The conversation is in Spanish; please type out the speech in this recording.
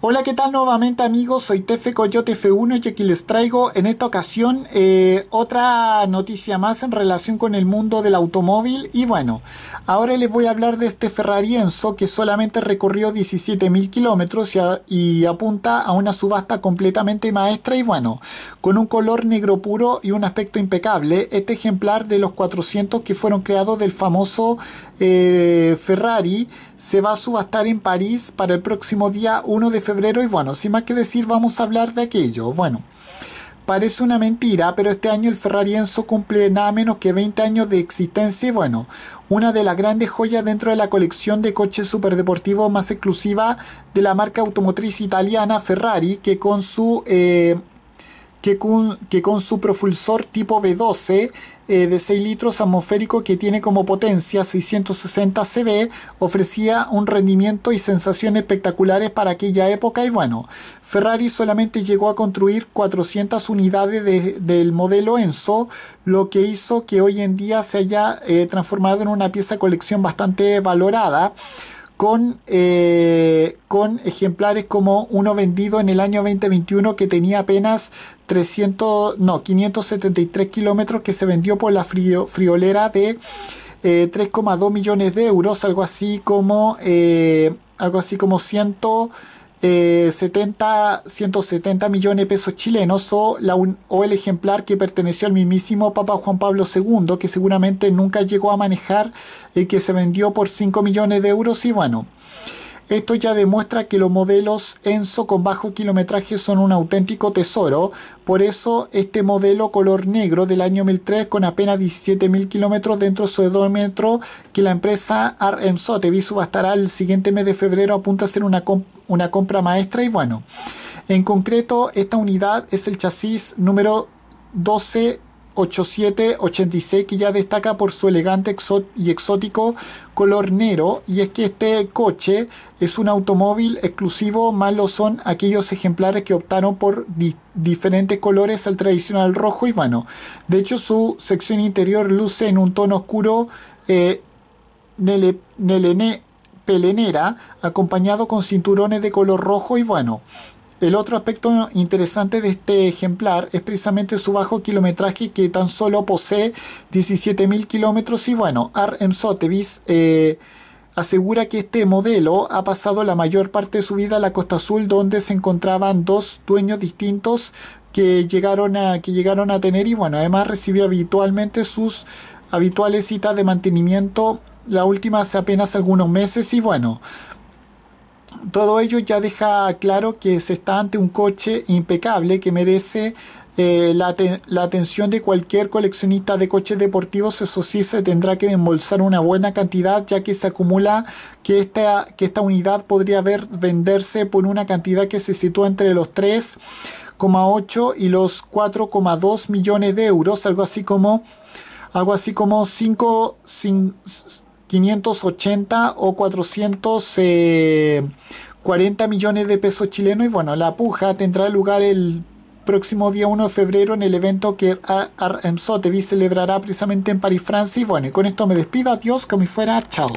Hola, ¿qué tal nuevamente amigos? Soy Tefe Coyote F1 y aquí les traigo en esta ocasión eh, otra noticia más en relación con el mundo del automóvil y bueno, ahora les voy a hablar de este Ferrari Enzo que solamente recorrió 17.000 kilómetros y, apunta a una subasta completamente maestra y bueno, con un color negro puro y un aspecto impecable, este ejemplar de los 400 que fueron creados del famoso eh, Ferrari se va a subastar en París para el próximo día 1 de de febrero y bueno, sin más que decir vamos a hablar de aquello. Bueno, parece una mentira, pero este año el Ferrari Enzo cumple nada menos que 20 años de existencia y bueno, una de las grandes joyas dentro de la colección de coches superdeportivos más exclusiva de la marca automotriz italiana Ferrari, que con su eh, que con, su propulsor tipo V12 eh, de 6 litros atmosférico que tiene como potencia 660 CV, ofrecía un rendimiento y sensaciones espectaculares para aquella época y bueno, Ferrari solamente llegó a construir 400 unidades del modelo Enzo, lo que hizo que hoy en día se haya eh, transformado en una pieza de colección bastante valorada con, eh, con ejemplares como uno vendido en el año 2021 que tenía apenas 300, no, 573 kilómetros que se vendió por la friolera de 3,2 eh, millones de euros, algo así como, eh, algo así como 100 70, eh, 170 millones de pesos chilenos o, el ejemplar que perteneció al mismísimo Papa Juan Pablo II, que seguramente nunca llegó a manejar, y eh, que se vendió por 5 millones de euros y bueno. Esto ya demuestra que los modelos Enso con bajo kilometraje son un auténtico tesoro, por eso este modelo color negro del año 2003 con apenas 17.000 kilómetros dentro de su odómetro que la empresa Enso TV subastará el siguiente mes de febrero apunta a ser una, una compra maestra y bueno, en concreto esta unidad es el chasis número 12 8786 que ya destaca por su elegante y exótico color negro y es que este coche es un automóvil exclusivo, más lo son aquellos ejemplares que optaron por diferentes colores al tradicional rojo y vano. De hecho su sección interior luce en un tono oscuro eh, nele, pelenera acompañado con cinturones de color rojo y bueno el otro aspecto interesante de este ejemplar es precisamente su bajo kilometraje que tan solo posee 17.000 kilómetros y bueno, R.M. Sotheby's eh, asegura que este modelo ha pasado la mayor parte de su vida a la Costa Azul donde se encontraban dos dueños distintos que llegaron a, que llegaron a tener y bueno, además recibió habitualmente sus habituales citas de mantenimiento, la última hace apenas algunos meses y bueno, todo ello ya deja claro que se está ante un coche impecable que merece eh, la, atención de cualquier coleccionista de coches deportivos, eso sí, se tendrá que embolsar una buena cantidad, ya que se acumula que esta, que esta unidad podría venderse por una cantidad que se sitúa entre los 3,8 y los 4,2 millones de euros, algo así como, algo así como 5, 5 580 o 440 eh, millones de pesos chilenos. Y bueno, la puja tendrá lugar el próximo día 1 de febrero en el evento que Armso TV celebrará precisamente en París, Francia. Y bueno, y con esto me despido. Adiós, como fuera. Chao.